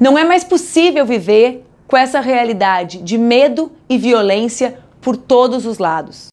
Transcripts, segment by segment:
Não é mais possível viver com essa realidade de medo e violência por todos os lados.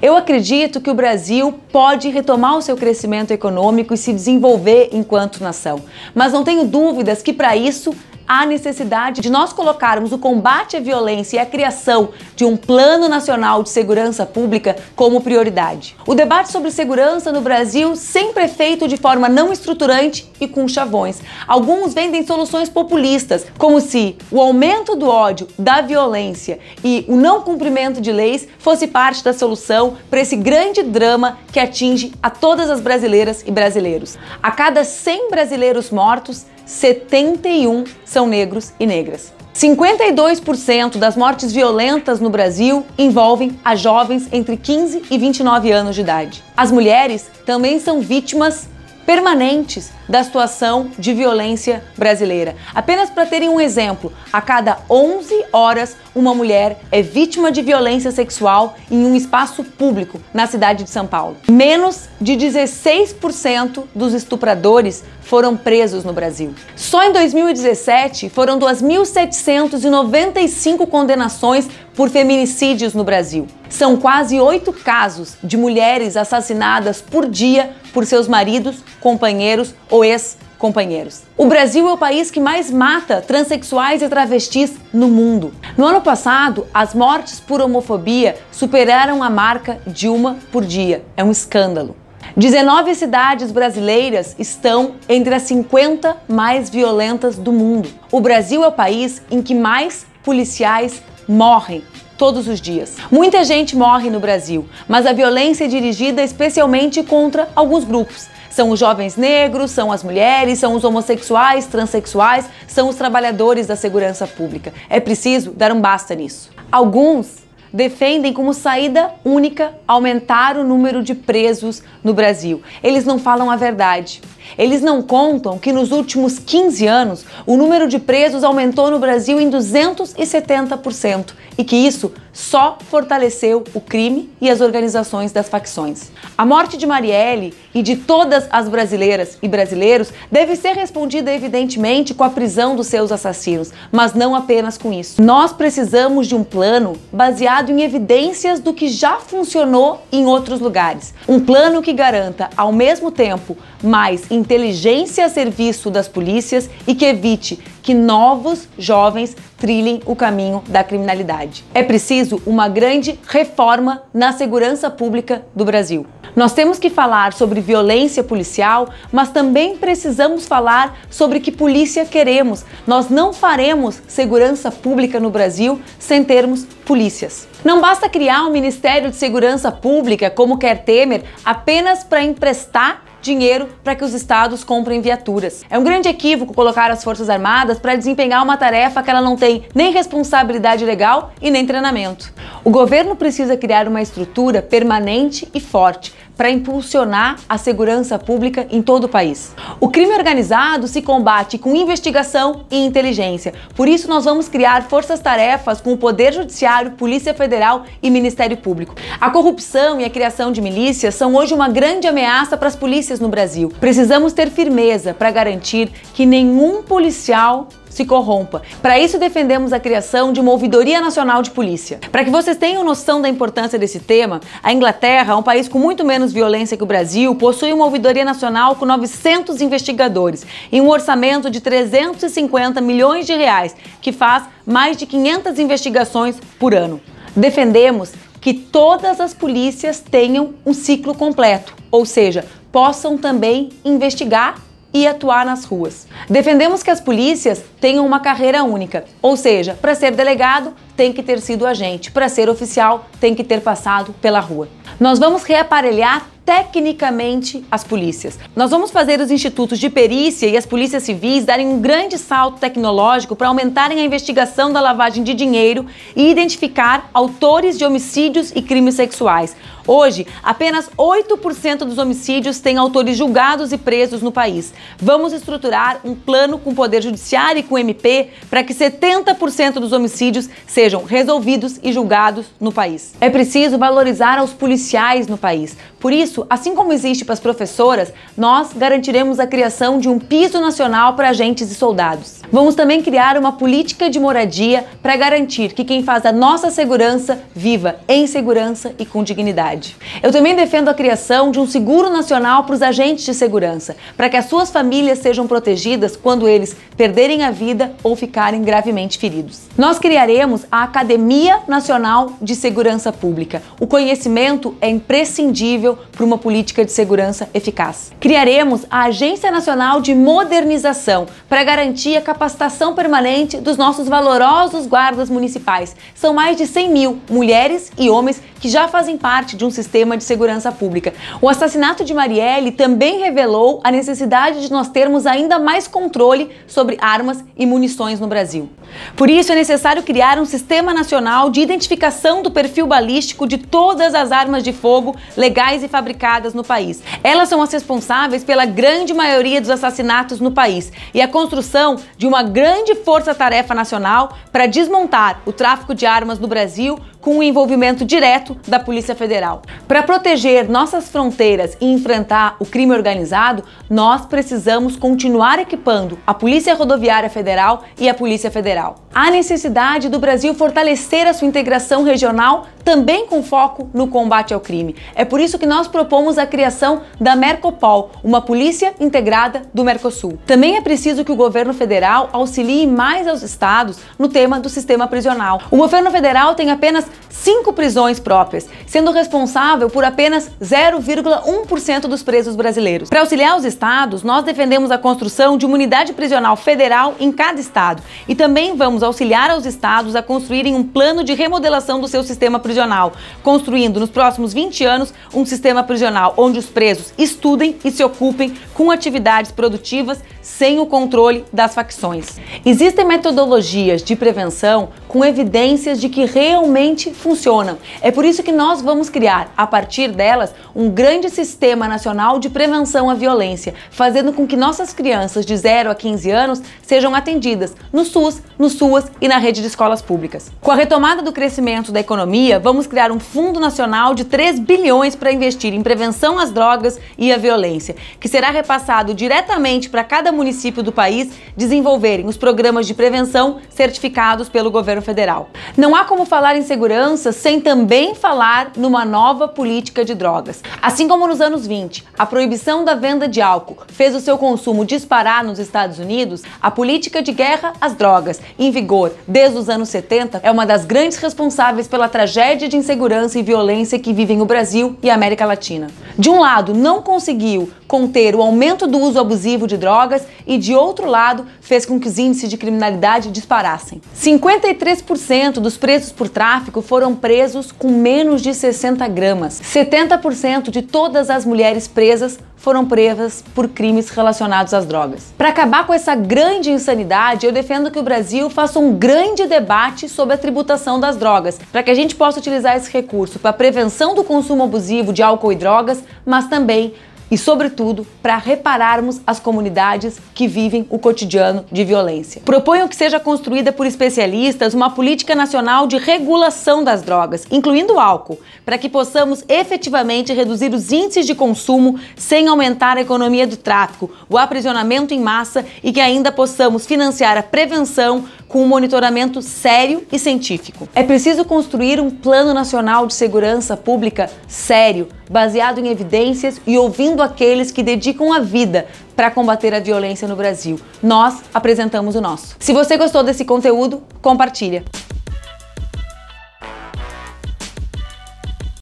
Eu acredito que o Brasil pode retomar o seu crescimento econômico e se desenvolver enquanto nação, mas não tenho dúvidas que para isso a necessidade de nós colocarmos o combate à violência e a criação de um Plano Nacional de Segurança Pública como prioridade. O debate sobre segurança no Brasil sempre é feito de forma não estruturante e com chavões. Alguns vendem soluções populistas, como se o aumento do ódio, da violência e o não cumprimento de leis fosse parte da solução para esse grande drama que atinge a todas as brasileiras e brasileiros. A cada 100 brasileiros mortos, 71 são negros e negras. 52% das mortes violentas no Brasil envolvem a jovens entre 15 e 29 anos de idade. As mulheres também são vítimas permanentes da situação de violência brasileira. Apenas para terem um exemplo, a cada 11 horas uma mulher é vítima de violência sexual em um espaço público na cidade de São Paulo. Menos de 16% dos estupradores foram presos no Brasil. Só em 2017 foram 2.795 condenações por feminicídios no Brasil. São quase oito casos de mulheres assassinadas por dia por seus maridos, companheiros ou ex-companheiros. O Brasil é o país que mais mata transexuais e travestis no mundo. No ano passado, as mortes por homofobia superaram a marca de uma por dia. É um escândalo. 19 cidades brasileiras estão entre as 50 mais violentas do mundo. O Brasil é o país em que mais policiais morrem todos os dias. Muita gente morre no Brasil, mas a violência é dirigida especialmente contra alguns grupos. São os jovens negros, são as mulheres, são os homossexuais, transexuais, são os trabalhadores da segurança pública. É preciso dar um basta nisso. Alguns defendem como saída única aumentar o número de presos no Brasil. Eles não falam a verdade. Eles não contam que nos últimos 15 anos o número de presos aumentou no Brasil em 270% e que isso só fortaleceu o crime e as organizações das facções. A morte de Marielle e de todas as brasileiras e brasileiros deve ser respondida evidentemente com a prisão dos seus assassinos, mas não apenas com isso. Nós precisamos de um plano baseado em evidências do que já funcionou em outros lugares. Um plano que garanta ao mesmo tempo mais inteligência a serviço das polícias e que evite que novos jovens trilhem o caminho da criminalidade. É preciso uma grande reforma na segurança pública do Brasil. Nós temos que falar sobre violência policial, mas também precisamos falar sobre que polícia queremos. Nós não faremos segurança pública no Brasil sem termos polícias. Não basta criar um Ministério de Segurança Pública, como quer Temer, apenas para emprestar dinheiro para que os estados comprem viaturas. É um grande equívoco colocar as Forças Armadas para desempenhar uma tarefa que ela não tem nem responsabilidade legal e nem treinamento. O governo precisa criar uma estrutura permanente e forte para impulsionar a segurança pública em todo o país. O crime organizado se combate com investigação e inteligência. Por isso, nós vamos criar forças-tarefas com o Poder Judiciário, Polícia Federal e Ministério Público. A corrupção e a criação de milícias são hoje uma grande ameaça para as polícias no Brasil. Precisamos ter firmeza para garantir que nenhum policial se corrompa. Para isso defendemos a criação de uma ouvidoria nacional de polícia. Para que vocês tenham noção da importância desse tema, a Inglaterra, um país com muito menos violência que o Brasil, possui uma ouvidoria nacional com 900 investigadores e um orçamento de 350 milhões de reais, que faz mais de 500 investigações por ano. Defendemos que todas as polícias tenham um ciclo completo, ou seja, possam também investigar e atuar nas ruas. Defendemos que as polícias tenham uma carreira única, ou seja, para ser delegado tem que ter sido agente, para ser oficial tem que ter passado pela rua. Nós vamos reaparelhar tecnicamente as polícias. Nós vamos fazer os institutos de perícia e as polícias civis darem um grande salto tecnológico para aumentarem a investigação da lavagem de dinheiro e identificar autores de homicídios e crimes sexuais. Hoje, apenas 8% dos homicídios têm autores julgados e presos no país. Vamos estruturar um plano com o Poder Judiciário e com o MP para que 70% dos homicídios sejam resolvidos e julgados no país. É preciso valorizar os policiais no país. Por isso, isso, assim como existe para as professoras, nós garantiremos a criação de um piso nacional para agentes e soldados. Vamos também criar uma política de moradia para garantir que quem faz a nossa segurança viva em segurança e com dignidade. Eu também defendo a criação de um seguro nacional para os agentes de segurança, para que as suas famílias sejam protegidas quando eles perderem a vida ou ficarem gravemente feridos. Nós criaremos a Academia Nacional de Segurança Pública. O conhecimento é imprescindível para para uma política de segurança eficaz. Criaremos a Agência Nacional de Modernização para garantir a capacitação permanente dos nossos valorosos guardas municipais. São mais de 100 mil mulheres e homens que já fazem parte de um sistema de segurança pública. O assassinato de Marielle também revelou a necessidade de nós termos ainda mais controle sobre armas e munições no Brasil. Por isso é necessário criar um sistema nacional de identificação do perfil balístico de todas as armas de fogo legais e fabricadas no país. Elas são as responsáveis pela grande maioria dos assassinatos no país e a construção de uma grande força-tarefa nacional para desmontar o tráfico de armas no Brasil com o envolvimento direto da Polícia Federal. Para proteger nossas fronteiras e enfrentar o crime organizado, nós precisamos continuar equipando a Polícia Rodoviária Federal e a Polícia Federal a necessidade do Brasil fortalecer a sua integração regional também com foco no combate ao crime. É por isso que nós propomos a criação da Mercopol, uma polícia integrada do Mercosul. Também é preciso que o governo federal auxilie mais aos estados no tema do sistema prisional. O governo federal tem apenas cinco prisões próprias, sendo responsável por apenas 0,1% dos presos brasileiros. Para auxiliar os estados, nós defendemos a construção de uma unidade prisional federal em cada estado e também vamos auxiliar aos estados a construírem um plano de remodelação do seu sistema prisional, construindo nos próximos 20 anos um sistema prisional onde os presos estudem e se ocupem com atividades produtivas sem o controle das facções. Existem metodologias de prevenção com evidências de que realmente funcionam. É por isso que nós vamos criar, a partir delas, um grande sistema nacional de prevenção à violência, fazendo com que nossas crianças de 0 a 15 anos sejam atendidas no SUS, no SUAS e na rede de escolas públicas. Com a retomada do crescimento da economia, vamos criar um fundo nacional de 3 bilhões para investir em prevenção às drogas e à violência, que será repassado diretamente para cada município do país desenvolverem os programas de prevenção certificados pelo governo federal. Não há como falar em segurança sem também falar numa nova política de drogas. Assim como nos anos 20, a proibição da venda de álcool fez o seu consumo disparar nos Estados Unidos, a política de guerra às drogas, em vigor desde os anos 70, é uma das grandes responsáveis pela tragédia de insegurança e violência que vivem o Brasil e a América Latina. De um lado, não conseguiu conter o aumento do uso abusivo de drogas e, de outro lado, fez com que os índices de criminalidade disparassem. 53% dos presos por tráfico foram presos com menos de 60 gramas. 70% de todas as mulheres presas foram presas por crimes relacionados às drogas. Para acabar com essa grande insanidade, eu defendo que o Brasil faça um grande debate sobre a tributação das drogas, para que a gente possa utilizar esse recurso para prevenção do consumo abusivo de álcool e drogas, mas também e, sobretudo, para repararmos as comunidades que vivem o cotidiano de violência. Proponho que seja construída por especialistas uma política nacional de regulação das drogas, incluindo o álcool, para que possamos efetivamente reduzir os índices de consumo sem aumentar a economia do tráfico, o aprisionamento em massa e que ainda possamos financiar a prevenção com um monitoramento sério e científico. É preciso construir um plano nacional de segurança pública sério baseado em evidências e ouvindo aqueles que dedicam a vida para combater a violência no Brasil. Nós apresentamos o nosso. Se você gostou desse conteúdo, compartilha.